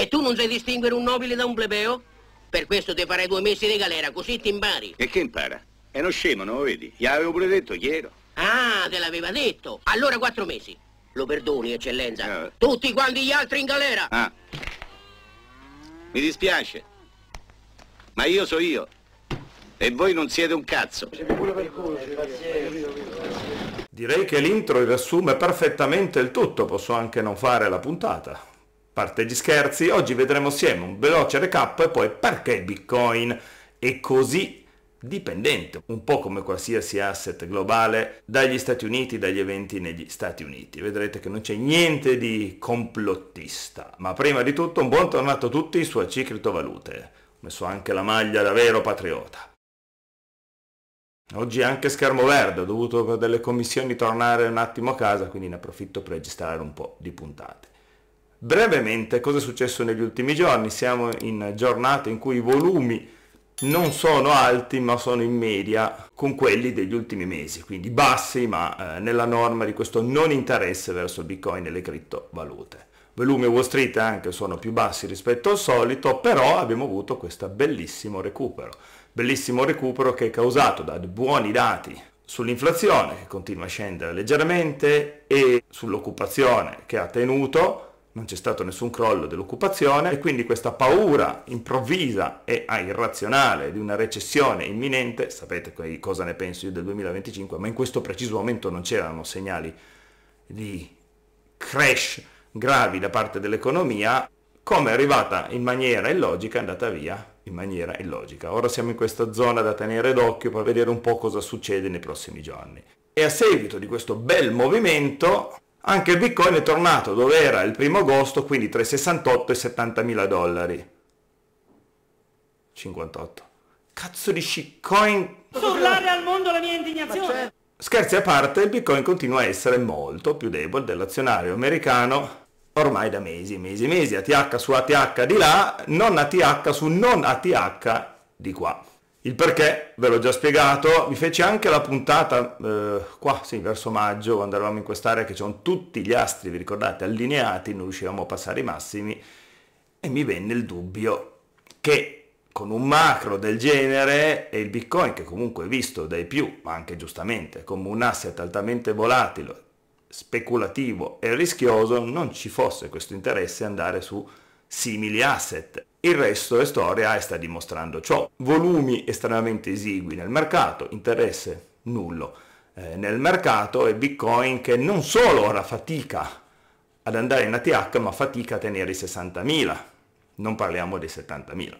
E tu non sai distinguere un nobile da un plebeo? Per questo ti farei due mesi di galera, così ti impari. E che impara? È uno scemo, non lo vedi? Gli avevo pure detto ieri. Ah, te l'aveva detto. Allora quattro mesi. Lo perdoni, eccellenza. No. Eh. Tutti quanti gli altri in galera. Ah. Mi dispiace. Ma io so io. E voi non siete un cazzo. Direi che l'intro riassume perfettamente il tutto, posso anche non fare la puntata parte gli scherzi, oggi vedremo assieme un veloce recap e poi perché Bitcoin è così dipendente, un po' come qualsiasi asset globale, dagli Stati Uniti, dagli eventi negli Stati Uniti. Vedrete che non c'è niente di complottista. Ma prima di tutto un buon tornato a tutti su AC Criptovalute. Ho messo anche la maglia da vero patriota. Oggi anche schermo verde, ho dovuto per delle commissioni tornare un attimo a casa, quindi ne approfitto per registrare un po' di puntate. Brevemente, cosa è successo negli ultimi giorni? Siamo in giornate in cui i volumi non sono alti ma sono in media con quelli degli ultimi mesi, quindi bassi ma eh, nella norma di questo non interesse verso Bitcoin e le criptovalute. Volumi Wall Street anche sono più bassi rispetto al solito, però abbiamo avuto questo bellissimo recupero. Bellissimo recupero che è causato da buoni dati sull'inflazione che continua a scendere leggermente e sull'occupazione che ha tenuto non c'è stato nessun crollo dell'occupazione e quindi questa paura improvvisa e irrazionale di una recessione imminente, sapete cosa ne penso io del 2025, ma in questo preciso momento non c'erano segnali di crash gravi da parte dell'economia, come è arrivata in maniera illogica è andata via in maniera illogica. Ora siamo in questa zona da tenere d'occhio per vedere un po' cosa succede nei prossimi giorni. E a seguito di questo bel movimento anche il Bitcoin è tornato dove era il primo agosto, quindi tra i 68 e i 70 mila dollari. 58. Cazzo di shitcoin! Urlare al mondo la mia indignazione! Certo. Scherzi a parte, il Bitcoin continua a essere molto più debole dell'azionario americano ormai da mesi, mesi, mesi, ATH su ATH di là, non ATH su non ATH di qua. Il perché ve l'ho già spiegato, mi feci anche la puntata eh, qua, sì, verso maggio, quando eravamo in quest'area che c'erano tutti gli astri, vi ricordate, allineati, non riuscivamo a passare i massimi e mi venne il dubbio che con un macro del genere e il Bitcoin che comunque è visto dai più, ma anche giustamente, come un asset altamente volatile, speculativo e rischioso, non ci fosse questo interesse andare su simili asset il resto è storia e sta dimostrando ciò. Volumi estremamente esigui nel mercato, interesse nullo eh, nel mercato e Bitcoin che non solo ora fatica ad andare in ATH ma fatica a tenere i 60.000, non parliamo dei 70.000.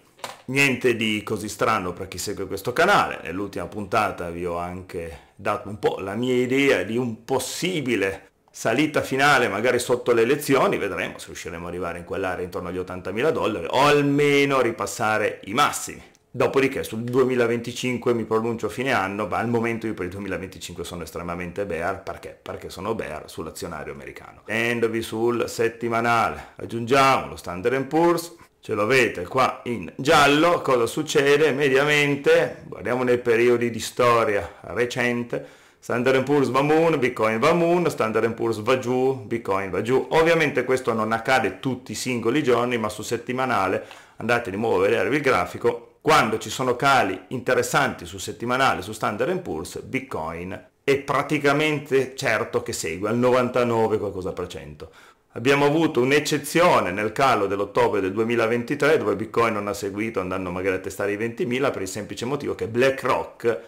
Niente di così strano per chi segue questo canale, nell'ultima puntata vi ho anche dato un po' la mia idea di un possibile salita finale magari sotto le elezioni, vedremo se riusciremo ad arrivare in quell'area intorno agli 80.000 dollari o almeno ripassare i massimi. Dopodiché sul 2025 mi pronuncio a fine anno, ma al momento io per il 2025 sono estremamente bear, perché? Perché sono bear sull'azionario americano. Endovi sul settimanale, aggiungiamo lo Standard Poor's, ce lo avete qua in giallo, cosa succede? Mediamente, guardiamo nei periodi di storia recente, Standard Poor's va moon, Bitcoin va moon, Standard Poor's va giù, Bitcoin va giù. Ovviamente questo non accade tutti i singoli giorni, ma su settimanale andate di nuovo a vedere il grafico. Quando ci sono cali interessanti su settimanale, su Standard Poor's, Bitcoin è praticamente certo che segue al 99 qualcosa per cento. Abbiamo avuto un'eccezione nel calo dell'ottobre del 2023 dove Bitcoin non ha seguito andando magari a testare i 20.000 per il semplice motivo che BlackRock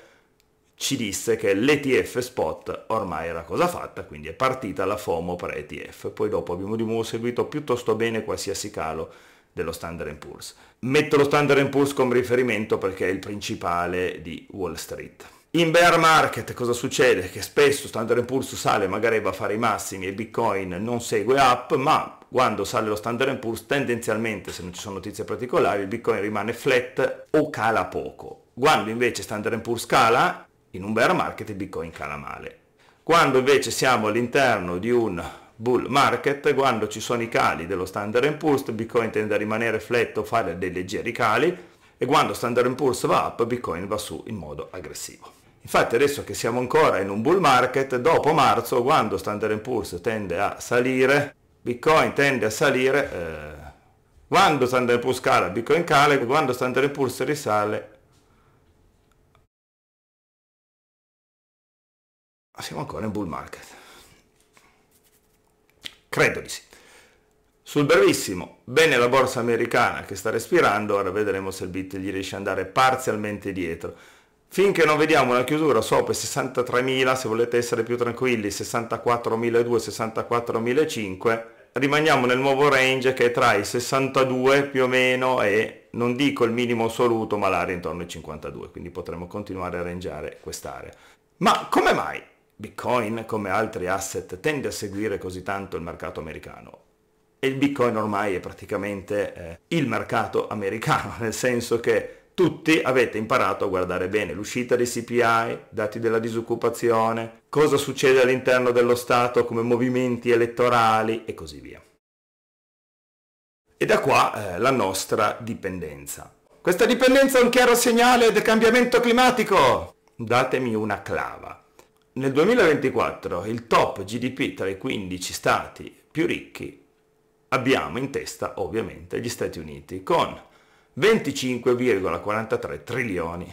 ci disse che l'ETF spot ormai era cosa fatta, quindi è partita la FOMO per ETF. Poi dopo abbiamo di nuovo seguito piuttosto bene qualsiasi calo dello Standard Poor's. Metto lo Standard Poor's come riferimento perché è il principale di Wall Street. In bear market cosa succede? Che spesso Standard Poor's sale, magari va a fare i massimi e Bitcoin non segue up, ma quando sale lo Standard Poor's tendenzialmente, se non ci sono notizie particolari, il Bitcoin rimane flat o cala poco. Quando invece Standard Poor's cala, in un bear market Bitcoin cala male. Quando invece siamo all'interno di un bull market, quando ci sono i cali dello Standard Poor's, Bitcoin tende a rimanere flat o fare dei leggeri cali e quando Standard Poor's va up, Bitcoin va su in modo aggressivo. Infatti adesso che siamo ancora in un bull market, dopo marzo, quando Standard Poor's tende a salire, Bitcoin tende a salire, eh, quando Standard Poor's cala, Bitcoin cala, e quando Standard Poor's risale, siamo ancora in bull market. Credo di sì. Sul brevissimo, bene la borsa americana che sta respirando, ora vedremo se il bit gli riesce ad andare parzialmente dietro. Finché non vediamo una chiusura sopra i 63.000, se volete essere più tranquilli, 64.002, 64.500, rimaniamo nel nuovo range che è tra i 62 più o meno e non dico il minimo assoluto, ma l'area intorno ai 52, quindi potremo continuare a rangeare quest'area. Ma come mai Bitcoin, come altri asset, tende a seguire così tanto il mercato americano. E il Bitcoin ormai è praticamente eh, il mercato americano, nel senso che tutti avete imparato a guardare bene l'uscita dei CPI, dati della disoccupazione, cosa succede all'interno dello Stato come movimenti elettorali e così via. E da qua eh, la nostra dipendenza. Questa dipendenza è un chiaro segnale del cambiamento climatico. Datemi una clava. Nel 2024 il top GDP tra i 15 stati più ricchi abbiamo in testa ovviamente gli Stati Uniti con 25,43 trilioni.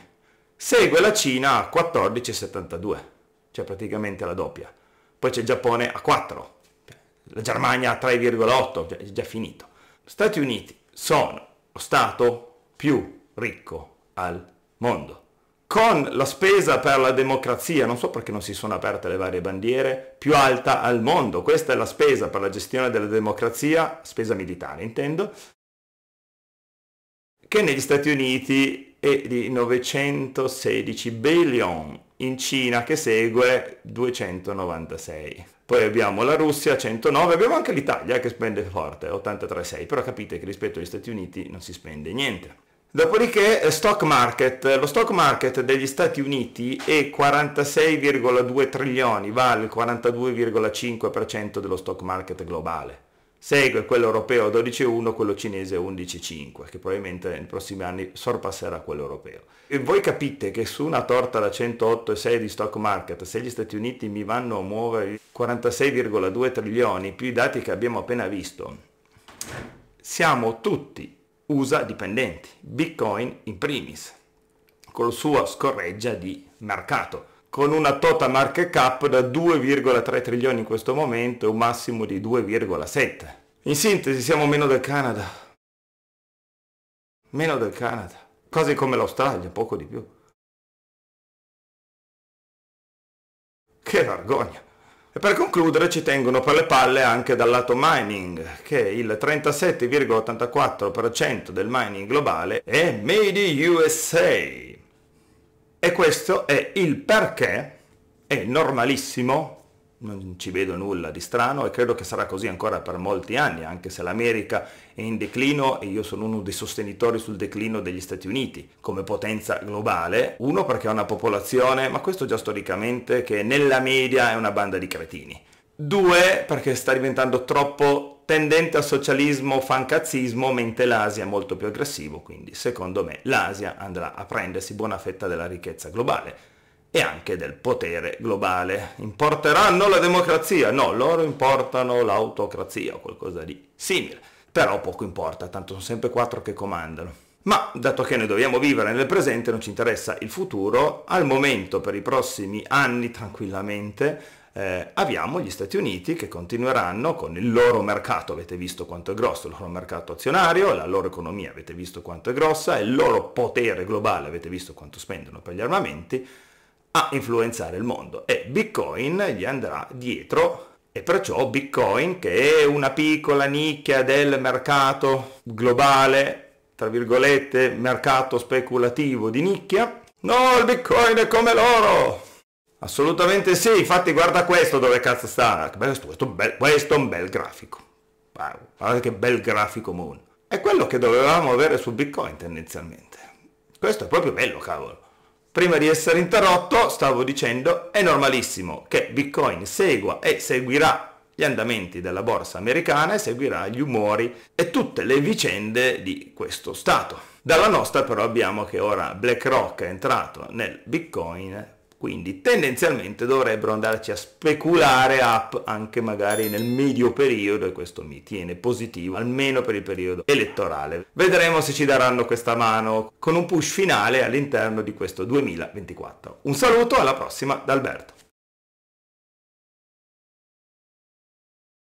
Segue la Cina a 14,72, cioè praticamente la doppia. Poi c'è il Giappone a 4, la Germania a 3,8, è già finito. Stati Uniti sono lo Stato più ricco al mondo con la spesa per la democrazia, non so perché non si sono aperte le varie bandiere, più alta al mondo. Questa è la spesa per la gestione della democrazia, spesa militare intendo, che negli Stati Uniti è di 916 billion, in Cina che segue 296. Poi abbiamo la Russia 109, abbiamo anche l'Italia che spende forte, 83,6, però capite che rispetto agli Stati Uniti non si spende niente. Dopodiché eh, stock market, lo stock market degli Stati Uniti è 46,2 trilioni, vale il 42,5% dello stock market globale. Segue quello europeo 12,1, quello cinese 11,5, che probabilmente nei prossimi anni sorpasserà quello europeo. E voi capite che su una torta da 108,6 di stock market, se gli Stati Uniti mi vanno a muovere 46,2 trilioni, più i dati che abbiamo appena visto, siamo tutti USA dipendenti, Bitcoin in primis, con la sua scorreggia di mercato, con una tota market cap da 2,3 trilioni in questo momento e un massimo di 2,7. In sintesi siamo meno del Canada. Meno del Canada. Quasi come l'Australia, poco di più. Che vergogna! E per concludere ci tengono per le palle anche dal lato mining, che il 37,84% del mining globale è Made in USA. E questo è il perché, è normalissimo, non ci vedo nulla di strano e credo che sarà così ancora per molti anni, anche se l'America è in declino e io sono uno dei sostenitori sul declino degli Stati Uniti come potenza globale, uno perché ha una popolazione, ma questo già storicamente, che nella media è una banda di cretini, due perché sta diventando troppo tendente al socialismo fancazzismo, mentre l'Asia è molto più aggressivo, quindi secondo me l'Asia andrà a prendersi buona fetta della ricchezza globale e anche del potere globale. Importeranno la democrazia? No, loro importano l'autocrazia o qualcosa di simile. Però poco importa, tanto sono sempre quattro che comandano. Ma dato che noi dobbiamo vivere nel presente, non ci interessa il futuro, al momento per i prossimi anni tranquillamente eh, abbiamo gli Stati Uniti che continueranno con il loro mercato, avete visto quanto è grosso, il loro mercato azionario, la loro economia avete visto quanto è grossa, il loro potere globale avete visto quanto spendono per gli armamenti, a influenzare il mondo e Bitcoin gli andrà dietro e perciò Bitcoin, che è una piccola nicchia del mercato globale, tra virgolette, mercato speculativo di nicchia, no, il Bitcoin è come l'oro! Assolutamente sì, infatti guarda questo dove cazzo sta, questo, questo, bel, questo è un bel grafico, wow, guarda che bel grafico Moon, è quello che dovevamo avere su Bitcoin tendenzialmente, questo è proprio bello cavolo, prima di essere interrotto stavo dicendo è normalissimo che Bitcoin segua e seguirà gli andamenti della borsa americana e seguirà gli umori e tutte le vicende di questo Stato. Dalla nostra però abbiamo che ora BlackRock è entrato nel Bitcoin quindi tendenzialmente dovrebbero andarci a speculare up anche magari nel medio periodo e questo mi tiene positivo almeno per il periodo elettorale vedremo se ci daranno questa mano con un push finale all'interno di questo 2024 un saluto alla prossima da Alberto